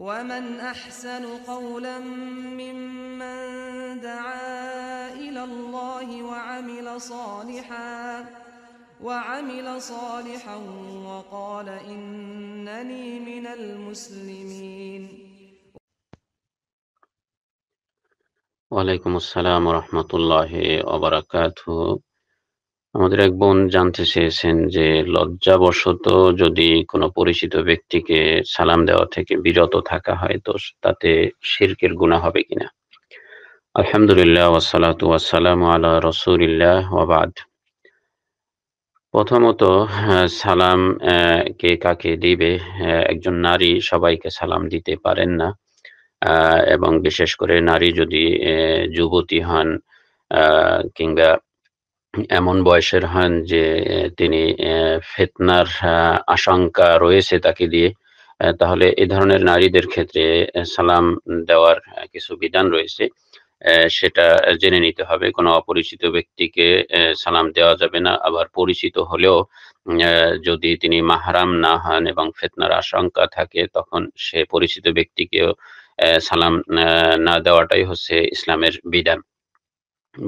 ومن أحسن قولا ممن دعا إلى الله وعمل صالحا وعمل صالحا وقال إنني من المسلمين وعليكم السلام ورحمة الله وبركاته আমাদের এক বোন জানতে চেয়েছেন যে লজ্জাবশত যদি কোনো পরিচিত ব্যক্তিকে সালাম দেওয়া থেকে বিরত থাকা হয় তো তাতে শিরকের গুণা হবে কিনা আলহামদুলিল্লাহ ওয়াসালাতু ওয়াসালাম আলা রসুলিল্লাহ ওয়াবাদ প্রথমত সালাম কে কাকে দিবে একজন নারী সবাইকে সালাম দিতে পারেন না এবং বিশেষ করে নারী যদি যুবতী হন কিংবা এমন বয়সের হন যে তিনি ফেতনার আশঙ্কা রয়েছে তাকে দিয়ে তাহলে এ ধরনের নারীদের ক্ষেত্রে সালাম দেওয়ার কিছু বিধান রয়েছে সেটা জেনে নিতে হবে কোনো অপরিচিত ব্যক্তিকে সালাম দেওয়া যাবে না আবার পরিচিত হলেও যদি তিনি মাহারাম না হন এবং ফেতনার আশঙ্কা থাকে তখন সে পরিচিত ব্যক্তিকেও সালাম না দেওয়াটাই হচ্ছে ইসলামের বিধান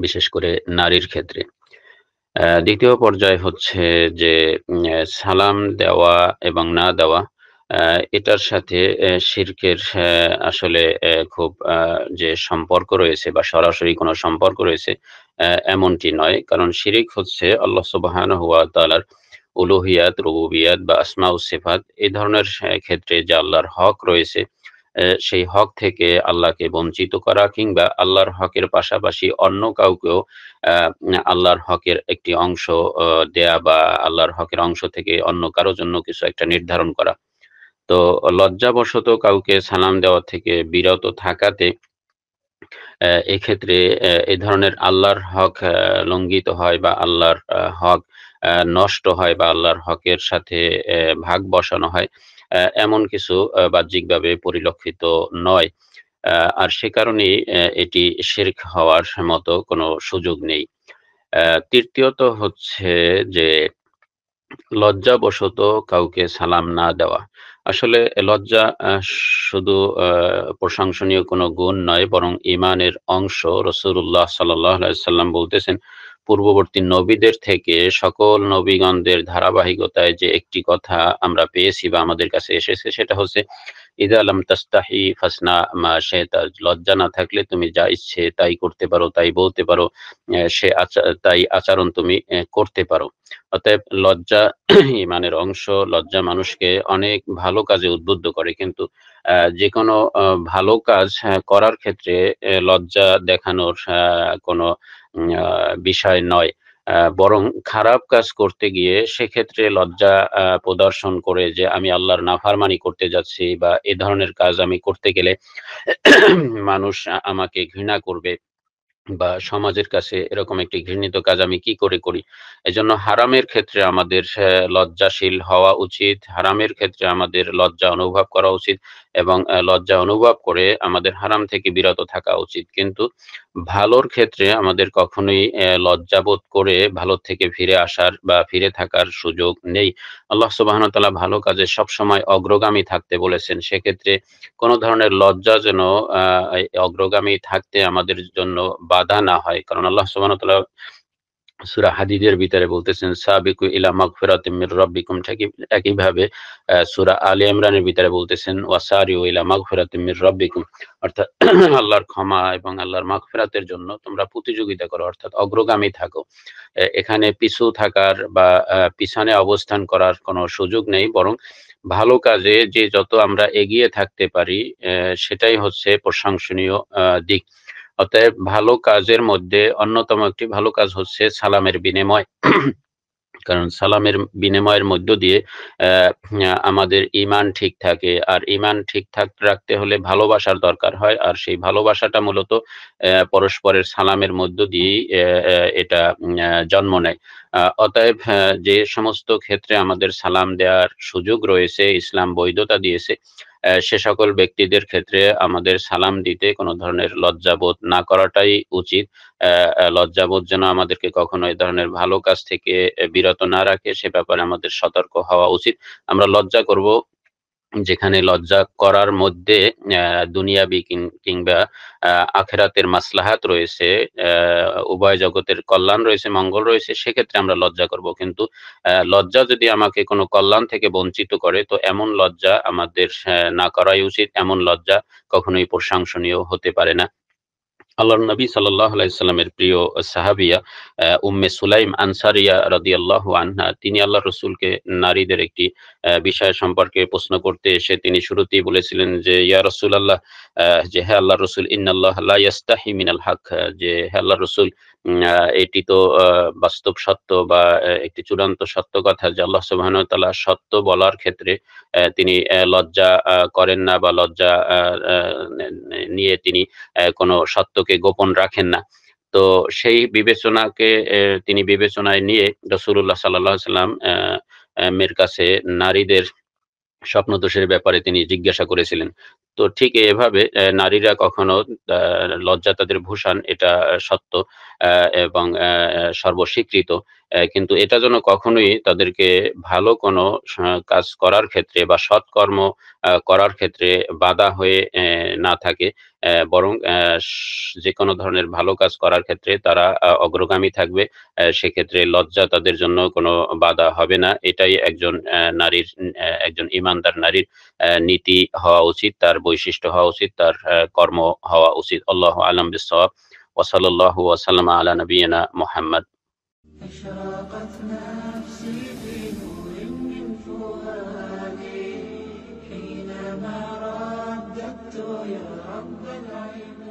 বিশেষ করে নারীর ক্ষেত্রে দ্বিতীয় পর্যায় হচ্ছে যে সালাম দেওয়া এবং না দেওয়া এটার সাথে শির্কের আসলে খুব যে সম্পর্ক রয়েছে বা সরাসরি কোনো সম্পর্ক রয়েছে এমনটি নয় কারণ শিরিক হচ্ছে আল্লাহ সুবাহান হুয়া তালার উলুহিয়াত রুবিয়াত বা আসমাউ সেফাত এই ধরনের ক্ষেত্রে যে আল্লাহর হক রয়েছে সেই হক থেকে আল্লাহকে বঞ্চিত করা কিংবা আল্লাহর হকের পাশাপাশি অন্য কাউকেও আল্লাহর হকের একটি অংশ দেয়া বা আল্লাহর হকের অংশ থেকে অন্য কারো জন্য কিছু একটা নির্ধারণ করা তো লজ্জাবশত কাউকে সালাম দেওয়া থেকে বিরত থাকাতে এক্ষেত্রে এ ধরনের আল্লাহর হক লঙ্ঘিত হয় বা আল্লাহর হক নষ্ট হয় বা আল্লাহর হকের সাথে ভাগ বসানো হয় এমন কিছু বাহ্যিকভাবে পরিলক্ষিত নয় আর সে কারণে এটি শির্ক হওয়ার মতো কোনো সুযোগ নেই তৃতীয়ত হচ্ছে যে লজ্জাবশত কাউকে সালাম না দেওয়া আসলে লজ্জা শুধু প্রশংসনীয় কোনো গুণ নয় বরং ইমানের অংশ রসুল্লাহ সাল্লাম বলতেছেন পূর্ববর্তী নবীদের থেকে সকল নবীগণদের ধারাবাহিকতায় যে একটি কথা আমরা পেয়েছি বা আমাদের কাছে এসেছে সেটা হচ্ছে ঈদ আলম তাস্তাহি ফাসনা মা তার লজ্জা না থাকলে তুমি যা ইচ্ছে তাই করতে পারো তাই বলতে পারো সে তাই আচরণ তুমি করতে পারো অতএব লজ্জা ইমানের অংশ লজ্জা মানুষকে অনেক ভালো কাজে উদ্বুদ্ধ করে কিন্তু যে কোনো ভালো কাজ হ্যাঁ, করার ক্ষেত্রে লজ্জা দেখানোর হ্যাঁ, কোনো বিষয় নয় বরং খারাপ কাজ করতে গিয়ে সেক্ষেত্রে লজ্জা প্রদর্শন করে যে আমি আল্লাহর নাফারমানি করতে যাচ্ছি বা এ ধরনের কাজ আমি করতে গেলে মানুষ আমাকে ঘৃণা করবে বা সমাজের কাছে এরকম একটি ঘৃণিত কাজ আমি কি করে করি এজন্য হারামের ক্ষেত্রে আমাদের লজ্জাশীল হওয়া উচিত হারামের ক্ষেত্রে আমাদের লজ্জা অনুভব করা উচিত এবং লজ্জা অনুভব করে আমাদের হারাম থেকে বিরত থাকা উচিত কিন্তু ভালোর ক্ষেত্রে আমাদের কখনোই লজ্জাবোধ করে ভালো থেকে ফিরে আসার বা ফিরে থাকার সুযোগ নেই আল্লাহ সুবাহন তালা ভালো কাজে সবসময় অগ্রগামী থাকতে বলেছেন সেক্ষেত্রে কোনো ধরনের লজ্জা যেন অগ্রগামী থাকতে আমাদের জন্য বাধা না হয় কারণ আল্লাহ সুবাহন তালা সুরা হাদিদের ভিতরে বলতেছেন সাবিকু ইলা মাগফিরাত মির রাব্বিকুম একই ভাবে সুরা আলে ইমরানের ভিতরে বলতেছেন ওয়াসারিউ ইলা মাগফিরাত মির রাব্বিকুম অর্থাৎ আল্লাহর ক্ষমা এবং আল্লাহর মাগফিরাতের জন্য তোমরা প্রতিযোগিতা করো অর্থাৎ অগ্রগামী থাকো এখানে পিছু থাকার বা পিছনে অবস্থান করার কোনো সুযোগ নেই বরং ভালো কাজে যে যত আমরা এগিয়ে থাকতে পারি সেটাই হচ্ছে প্রশংসনীয় দিক অতএব ভালো কাজের মধ্যে অন্যতম একটি ভালো কাজ হচ্ছে সালামের বিনিময় কারণ সালামের বিনিময়ের মধ্য দিয়ে আমাদের ইমান ঠিক থাকে আর ইমান ঠিকঠাক রাখতে হলে ভালোবাসার দরকার হয় আর সেই ভালোবাসাটা মূলত পরস্পরের সালামের মধ্য দিয়েই এটা জন্ম নেয় অতএব যে সমস্ত ক্ষেত্রে আমাদের সালাম দেওয়ার সুযোগ রয়েছে ইসলাম বৈধতা দিয়েছে সে সকল ব্যক্তিদের ক্ষেত্রে আমাদের সালাম দিতে কোনো ধরনের লজ্জাবোধ না করাটাই উচিত লজ্জাবোধ যেন আমাদেরকে কখনো এই ধরনের ভালো কাজ থেকে বিরত না রাখে সে ব্যাপারে আমাদের সতর্ক হওয়া উচিত আমরা লজ্জা করব যেখানে লজ্জা করার মধ্যে দুনিয়াবি কিংবা আখেরাতের মাসলাহাত রয়েছে উভয় জগতের কল্যাণ রয়েছে মঙ্গল রয়েছে সেক্ষেত্রে আমরা লজ্জা করব কিন্তু লজ্জা যদি আমাকে কোনো কল্যাণ থেকে বঞ্চিত করে তো এমন লজ্জা আমাদের না করাই উচিত এমন লজ্জা কখনোই প্রশংসনীয় হতে পারে না আল্লাহ নবী সাল্লামের প্রিয় সাহাবিয়া উম্মে সুলাইম আনসারিয়া আল্লাহ আনহা তিনি আল্লাহ রসুলকে নারীদের একটি বিষয় সম্পর্কে প্রশ্ন করতে এসে তিনি শুরুতেই বলেছিলেন যে ইয়া রসুল আল্লাহ যে হে আল্লাহ রসুল ইন্নাল্লাহি মিনাল হক যে হে আল্লাহ রসুল এটি তো বাস্তব সত্য বা একটি চূড়ান্ত সত্য কথা যে আল্লাহ সুবাহন তাল্লাহ সত্য বলার ক্ষেত্রে তিনি লজ্জা করেন না বা লজ্জা নিয়ে তিনি কোনো সত্যকে গোপন রাখেন না তো সেই বিবেচনাকে তিনি বিবেচনায় নিয়ে রসুল্লাহ সাল্লাহ সাল্লাম মের কাছে নারীদের স্বপ্নদোষের ব্যাপারে তিনি জিজ্ঞাসা করেছিলেন তো ঠিক এভাবে নারীরা কখনো লজ্জা তাদের ভূষণ এটা সত্য এবং সর্বস্বীকৃত কিন্তু এটা যেন কখনোই তাদেরকে ভালো কোনো কাজ করার ক্ষেত্রে বা সৎকর্ম করার ক্ষেত্রে বাধা হয়ে না থাকে বরং যে কোনো ধরনের ভালো কাজ করার ক্ষেত্রে তারা অগ্রগামী থাকবে সেক্ষেত্রে লজ্জা তাদের জন্য কোনো বাধা হবে না এটাই একজন নারীর একজন ইমানদার নারীর নীতি হওয়া উচিত তার বৈশিষ্ট্য হওয়া উচিত তার কর্ম হওয়া উচিত আল্লাহ আলম বিসব ওসলাল্লাহ ওসালাম আলা নবীনা মোহাম্মদ أشرقت نفسي في نور من فؤادي حينما رددت يا رب العباد